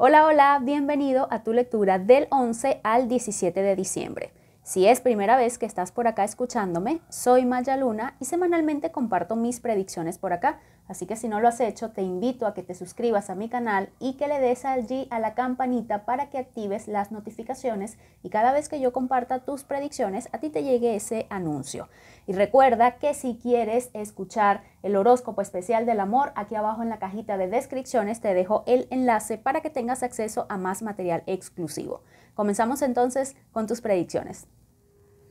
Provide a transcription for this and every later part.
Hola, hola, bienvenido a tu lectura del 11 al 17 de diciembre. Si es primera vez que estás por acá escuchándome, soy Maya Luna y semanalmente comparto mis predicciones por acá Así que si no lo has hecho, te invito a que te suscribas a mi canal y que le des allí a la campanita para que actives las notificaciones y cada vez que yo comparta tus predicciones, a ti te llegue ese anuncio. Y recuerda que si quieres escuchar el horóscopo especial del amor, aquí abajo en la cajita de descripciones te dejo el enlace para que tengas acceso a más material exclusivo. Comenzamos entonces con tus predicciones.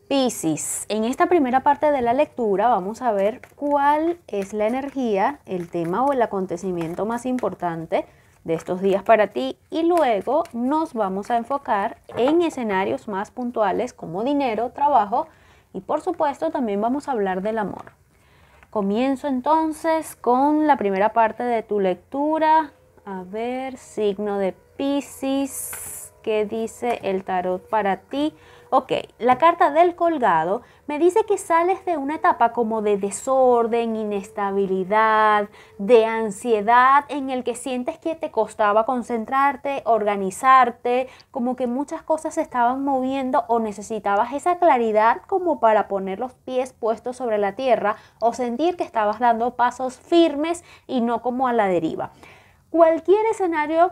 Piscis, en esta primera parte de la lectura vamos a ver cuál es la energía, el tema o el acontecimiento más importante de estos días para ti y luego nos vamos a enfocar en escenarios más puntuales como dinero, trabajo y por supuesto también vamos a hablar del amor. Comienzo entonces con la primera parte de tu lectura. A ver, signo de Piscis, ¿qué dice el tarot para ti? Ok, la carta del colgado me dice que sales de una etapa como de desorden, inestabilidad, de ansiedad en el que sientes que te costaba concentrarte, organizarte, como que muchas cosas se estaban moviendo o necesitabas esa claridad como para poner los pies puestos sobre la tierra o sentir que estabas dando pasos firmes y no como a la deriva cualquier escenario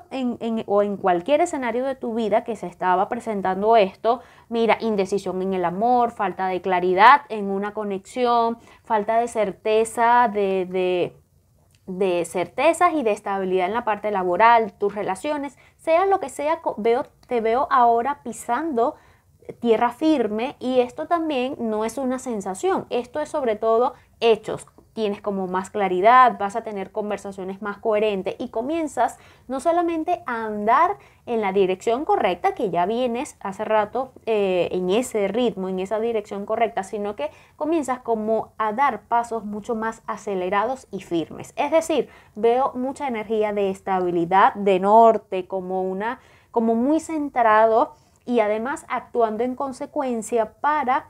o en cualquier escenario de tu vida que se estaba presentando esto, mira, indecisión en el amor, falta de claridad en una conexión, falta de certeza de, de, certezas y de estabilidad en la parte laboral, tus relaciones, sea lo que sea, veo, te veo ahora pisando tierra firme y esto también no es una sensación, esto es sobre todo hechos, tienes como más claridad, vas a tener conversaciones más coherentes y comienzas no solamente a andar en la dirección correcta, que ya vienes hace rato eh, en ese ritmo, en esa dirección correcta, sino que comienzas como a dar pasos mucho más acelerados y firmes. Es decir, veo mucha energía de estabilidad, de norte, como una, como muy centrado y además actuando en consecuencia para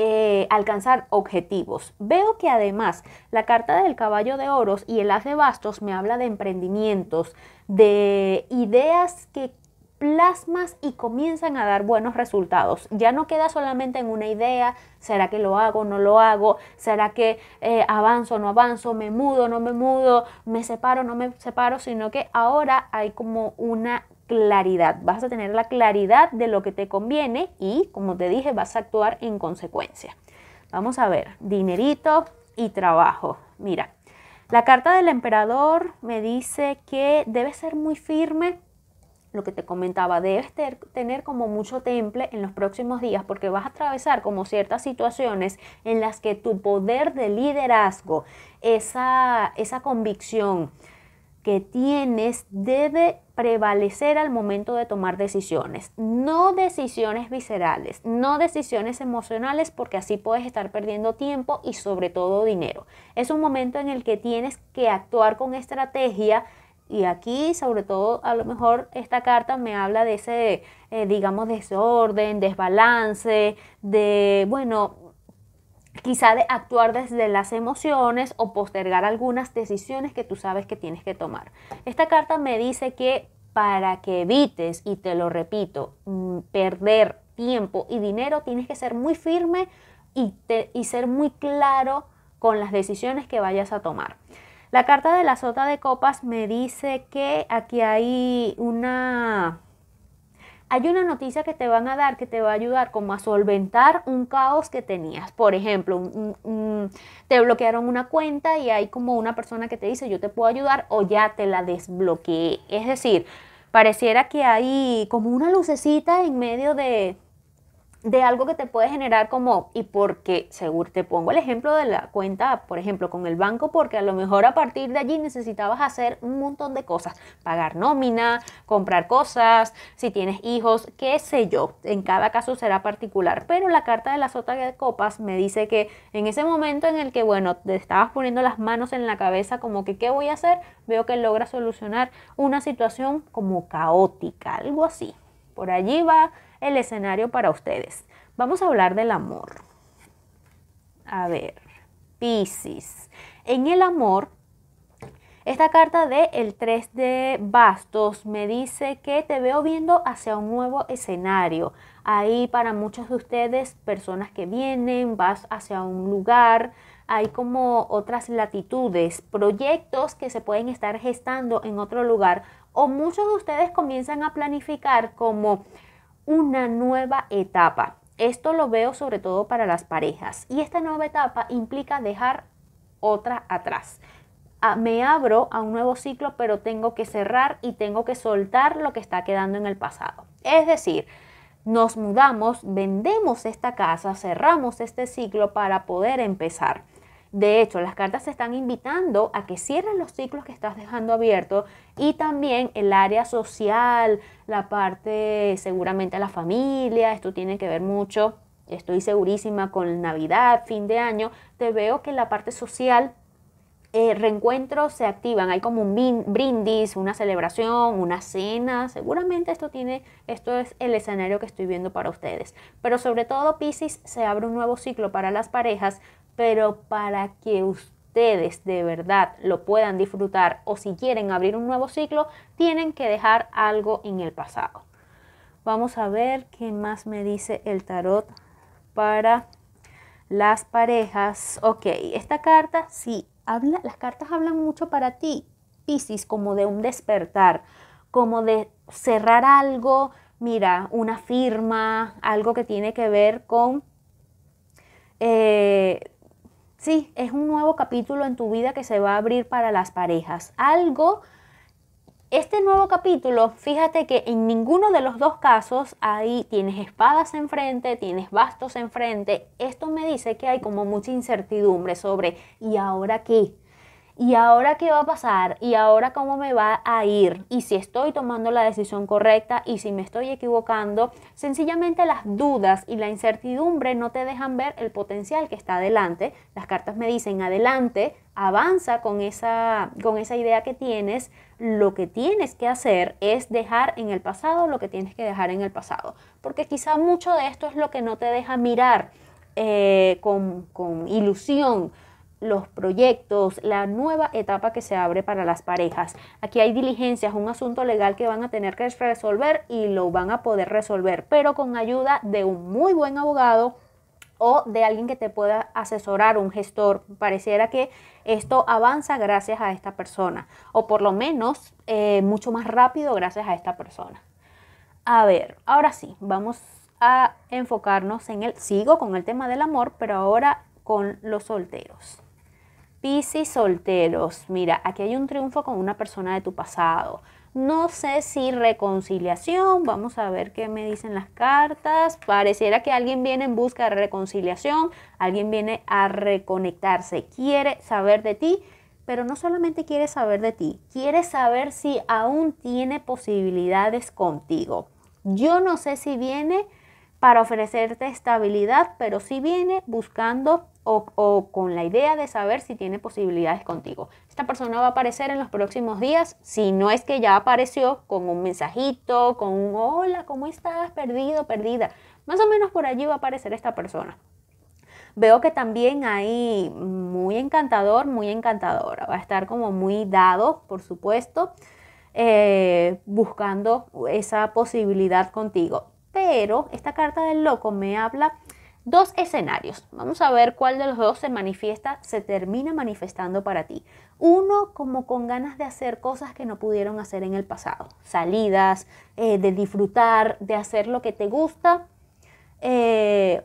eh, alcanzar objetivos. Veo que además la carta del caballo de oros y el haz de bastos me habla de emprendimientos, de ideas que plasmas y comienzan a dar buenos resultados. Ya no queda solamente en una idea, ¿será que lo hago, no lo hago? ¿Será que eh, avanzo, no avanzo? ¿Me mudo, no me mudo? ¿Me separo, no me separo? Sino que ahora hay como una claridad, vas a tener la claridad de lo que te conviene y, como te dije, vas a actuar en consecuencia. Vamos a ver, dinerito y trabajo. Mira, la carta del emperador me dice que debes ser muy firme lo que te comentaba, debes tener como mucho temple en los próximos días porque vas a atravesar como ciertas situaciones en las que tu poder de liderazgo, esa, esa convicción, tienes debe prevalecer al momento de tomar decisiones. No decisiones viscerales, no decisiones emocionales, porque así puedes estar perdiendo tiempo y sobre todo dinero. Es un momento en el que tienes que actuar con estrategia. Y aquí, sobre todo, a lo mejor esta carta me habla de ese, eh, digamos, desorden, desbalance, de, bueno, quizá de actuar desde las emociones o postergar algunas decisiones que tú sabes que tienes que tomar. Esta carta me dice que para que evites, y te lo repito, mm, perder tiempo y dinero, tienes que ser muy firme y, ser muy claro con las decisiones que vayas a tomar. La carta de la sota de copas me dice que aquí hay una hay una noticia que te van a dar que te va a ayudar como a solventar un caos que tenías. Por ejemplo, te bloquearon una cuenta y hay como una persona que te dice yo te puedo ayudar o ya te la desbloqueé. Es decir, pareciera que hay como una lucecita en medio de, de algo que te puede generar como, y porque, seguro te pongo el ejemplo de la cuenta, por ejemplo, con el banco, porque a lo mejor a partir de allí necesitabas hacer un montón de cosas, pagar nómina, comprar cosas, si tienes hijos, qué sé yo, en cada caso será particular, pero la carta de la sota de copas me dice que en ese momento en el que, bueno, te estabas poniendo las manos en la cabeza como que, ¿qué voy a hacer? Veo que logra solucionar una situación como caótica, algo así. Por allí va el escenario para ustedes. Vamos a hablar del amor. A ver, Pisces. En el amor, esta carta de el 3 de bastos me dice que te veo viendo hacia un nuevo escenario. Ahí para muchos de ustedes, personas que vienen, vas hacia un lugar, hay como otras latitudes, proyectos que se pueden estar gestando en otro lugar o muchos de ustedes comienzan a planificar como una nueva etapa. Esto lo veo sobre todo para las parejas y esta nueva etapa implica dejar otra atrás. Ah, me abro a un nuevo ciclo, pero tengo que cerrar y tengo que soltar lo que está quedando en el pasado. Es decir, nos mudamos, vendemos esta casa, cerramos este ciclo para poder empezar. De hecho, las cartas se están invitando a que cierren los ciclos que estás dejando abiertos y también el área social, la parte seguramente la familia, esto tiene que ver mucho, estoy segurísima, con Navidad, fin de año, te veo que la parte social eh, reencuentros se activan, hay como un brindis, una celebración, una cena, seguramente esto tiene, esto es el escenario que estoy viendo para ustedes. Pero sobre todo, Pisces, se abre un nuevo ciclo para las parejas pero para que ustedes de verdad lo puedan disfrutar o si quieren abrir un nuevo ciclo, tienen que dejar algo en el pasado. Vamos a ver qué más me dice el tarot para las parejas. Ok, esta carta sí, habla, las cartas hablan mucho para ti, Piscis, como de un despertar, como de cerrar algo, mira, una firma, algo que tiene que ver con eh, Sí, es un nuevo capítulo en tu vida que se va a abrir para las parejas. Algo, este nuevo capítulo, fíjate que en ninguno de los dos casos ahí tienes espadas enfrente, tienes bastos enfrente. Esto me dice que hay como mucha incertidumbre sobre, ¿y ahora qué? ¿Y ahora qué va a pasar? ¿Y ahora cómo me va a ir? ¿Y si estoy tomando la decisión correcta? ¿Y si me estoy equivocando? Sencillamente las dudas y la incertidumbre no te dejan ver el potencial que está adelante. Las cartas me dicen, adelante, avanza con esa, con esa idea que tienes. Lo que tienes que hacer es dejar en el pasado lo que tienes que dejar en el pasado. Porque quizá mucho de esto es lo que no te deja mirar eh, con, con ilusión los proyectos, la nueva etapa que se abre para las parejas. Aquí hay diligencias, un asunto legal que van a tener que resolver y lo van a poder resolver, pero con ayuda de un muy buen abogado o de alguien que te pueda asesorar, un gestor. Pareciera que esto avanza gracias a esta persona, o por lo menos eh, mucho más rápido gracias a esta persona. A ver, ahora sí, vamos a enfocarnos en el, sigo con el tema del amor, pero ahora con los solteros. Piscis solteros, mira, aquí hay un triunfo con una persona de tu pasado. No sé si reconciliación, vamos a ver qué me dicen las cartas. Pareciera que alguien viene en busca de reconciliación, alguien viene a reconectarse, quiere saber de ti, pero no solamente quiere saber de ti, quiere saber si aún tiene posibilidades contigo. Yo no sé si viene para ofrecerte estabilidad, pero si viene buscando o, con la idea de saber si tiene posibilidades contigo. Esta persona va a aparecer en los próximos días, si no es que ya apareció, con un mensajito, con un hola, ¿cómo estás? Perdido, perdida. Más o menos por allí va a aparecer esta persona. Veo que también hay muy encantador, muy encantadora. Va a estar como muy dado, por supuesto, eh, buscando esa posibilidad contigo. Pero esta carta del loco me habla dos escenarios. Vamos a ver cuál de los dos se manifiesta, se termina manifestando para ti. Uno como con ganas de hacer cosas que no pudieron hacer en el pasado. Salidas, eh, de disfrutar, de hacer lo que te gusta. Eh,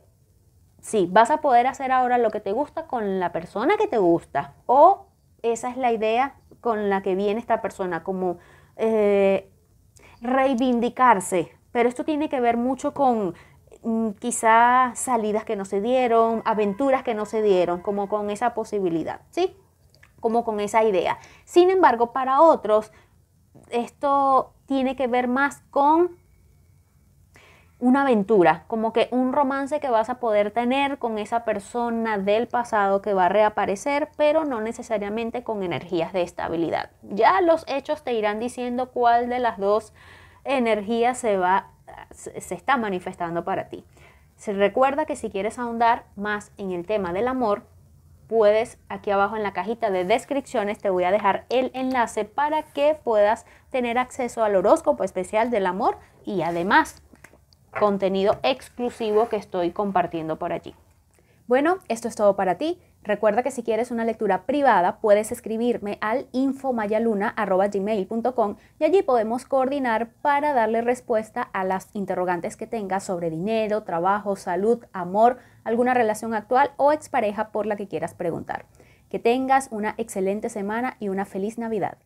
sí, vas a poder hacer ahora lo que te gusta con la persona que te gusta. O esa es la idea con la que viene esta persona, como eh, reivindicarse. Pero esto tiene que ver mucho con Mm, quizás salidas que no se dieron, aventuras que no se dieron, como con esa posibilidad, ¿sí? Como con esa idea. Sin embargo, para otros, esto tiene que ver más con una aventura, como que un romance que vas a poder tener con esa persona del pasado que va a reaparecer, pero no necesariamente con energías de estabilidad. Ya los hechos te irán diciendo cuál de las dos energías se va a se está manifestando para ti. Se recuerda que si quieres ahondar más en el tema del amor, puedes aquí abajo en la cajita de descripciones te voy a dejar el enlace para que puedas tener acceso al horóscopo especial del amor y además contenido exclusivo que estoy compartiendo por allí. Bueno, esto es todo para ti. Recuerda que si quieres una lectura privada, puedes escribirme al infomayaluna.gmail.com y allí podemos coordinar para darle respuesta a las interrogantes que tengas sobre dinero, trabajo, salud, amor, alguna relación actual o expareja por la que quieras preguntar. Que tengas una excelente semana y una feliz Navidad.